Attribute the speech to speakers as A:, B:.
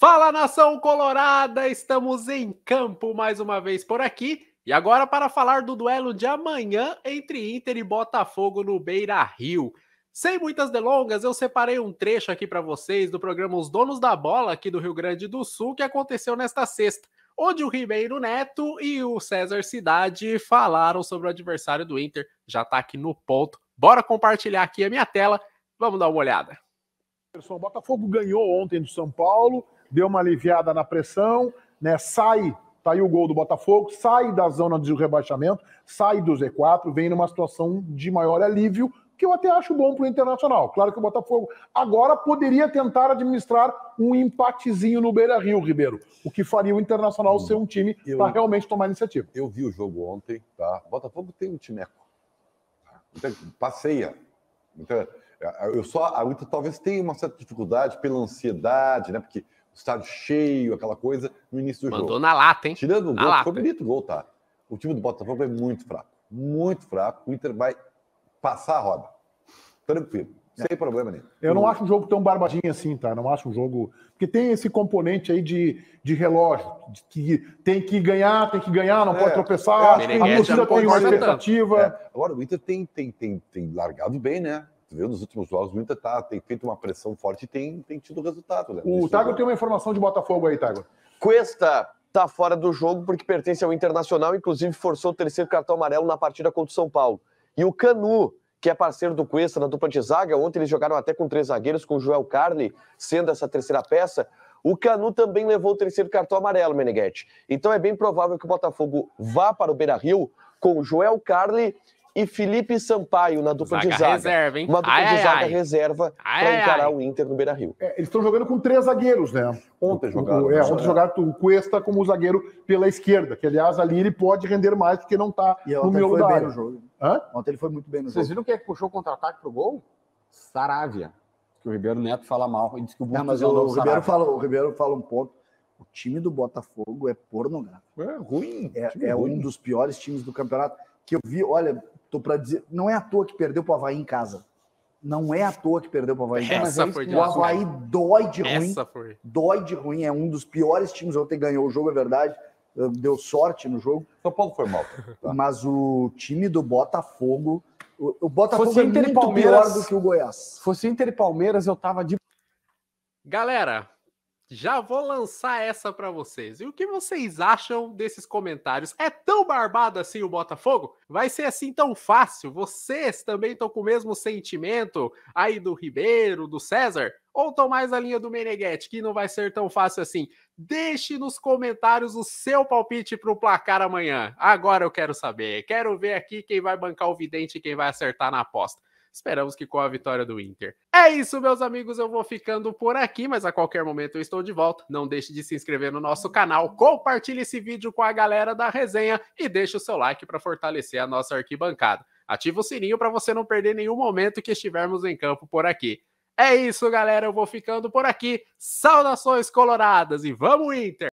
A: Fala nação colorada, estamos em campo mais uma vez por aqui e agora para falar do duelo de amanhã entre Inter e Botafogo no Beira Rio. Sem muitas delongas, eu separei um trecho aqui para vocês do programa Os Donos da Bola aqui do Rio Grande do Sul que aconteceu nesta sexta, onde o Ribeiro Neto e o César Cidade falaram sobre o adversário do Inter. Já está aqui no ponto. Bora compartilhar aqui a minha tela. Vamos dar uma olhada.
B: O Botafogo ganhou ontem do São Paulo deu uma aliviada na pressão, né? Sai, tá aí o gol do Botafogo, sai da zona de rebaixamento, sai do Z4, vem numa situação de maior alívio, que eu até acho bom para o Internacional. Claro que o Botafogo agora poderia tentar administrar um empatezinho no Beira-Rio, Ribeiro, o que faria o Internacional hum, ser um time para realmente tomar iniciativa. Eu vi o jogo ontem, tá? O Botafogo tem um timeco. Tá? passeia. Então, eu só, a Ita talvez tenha uma certa dificuldade pela ansiedade, né? Porque estádio cheio, aquela coisa, no início do Mandou jogo. Mandou na
A: lata, hein? Tirando o um gol, lata. foi bonito
B: o gol, tá? O time do Botafogo é muito fraco, muito fraco. O Inter vai passar a roda. Tranquilo, é. sem problema nenhum. Eu não acho um jogo tão barbadinho assim, tá? Não acho um jogo. Porque tem esse componente aí de, de relógio, de que tem que ganhar, tem que ganhar, não é. pode tropeçar. É. A torcida tem uma expectativa. É, agora, o Inter tem, tem, tem, tem largado bem, né? Tu vê nos últimos jogos, o Inter tá, tem feito uma pressão forte e tem, tem tido resultado, né? O Tago tem uma informação de Botafogo aí, Tago. Cuesta tá fora do jogo porque pertence ao Internacional, inclusive forçou o terceiro cartão amarelo na partida contra o São Paulo. E o Canu, que é parceiro do Cuesta na dupla de zaga, ontem eles jogaram até com três zagueiros, com o Joel Carne sendo essa terceira peça, o Canu também levou o terceiro cartão amarelo, Meneghetti. Então é bem provável que o Botafogo vá para o Beira-Rio com o Joel Carli e Felipe Sampaio na dupla zaga de zaga. Reserva, hein? Uma dupla ai, de ai, zaga ai. reserva para encarar o Inter no Beira Rio. É, eles estão jogando com três zagueiros, né? Ontem jogaram. Né? é, ontem jogaram o Cuesta como zagueiro pela esquerda, que aliás ali ele pode render mais porque não está no meu Bem no jogo. Hã? Ontem ele foi muito bem no Vocês jogo. Vocês viram quem é que puxou o contra-ataque pro gol? Saravia. Que o Ribeiro Neto fala mal. diz que o não, mas o, é o, Ribeiro fala, o Ribeiro fala um ponto. O time do Botafogo é pornográfico. É ruim. É, é ruim. um dos piores times do campeonato. Que eu vi, olha, Tô para dizer, não é à toa que perdeu para o Havaí em casa. Não é à toa que perdeu para é o Havaí. Essa mas foi o Havaí dói de ruim. Essa foi. Dói de ruim. É um dos piores times. Ontem ganhou o jogo, é verdade. Eh, deu sorte no jogo. São Paulo foi mal. Mas o time do Botafogo. O Botafogo foi é muito pior do que o Goiás. Se fosse Inter e Palmeiras, eu tava de.
A: Galera, já vou lançar essa para vocês. E o que vocês acham desses comentários? É tão barbado assim o Botafogo? Vai ser assim tão fácil? Vocês também estão com o mesmo sentimento aí do Ribeiro, do César? Ou estão mais na linha do Meneghetti, que não vai ser tão fácil assim? Deixe nos comentários o seu palpite para o placar amanhã. Agora eu quero saber. Quero ver aqui quem vai bancar o vidente e quem vai acertar na aposta. Esperamos que com a vitória do Inter. É isso, meus amigos, eu vou ficando por aqui, mas a qualquer momento eu estou de volta. Não deixe de se inscrever no nosso canal, compartilhe esse vídeo com a galera da resenha e deixe o seu like para fortalecer a nossa arquibancada. Ativa o sininho para você não perder nenhum momento que estivermos em campo por aqui. É isso, galera, eu vou ficando por aqui. Saudações coloradas e vamos Inter!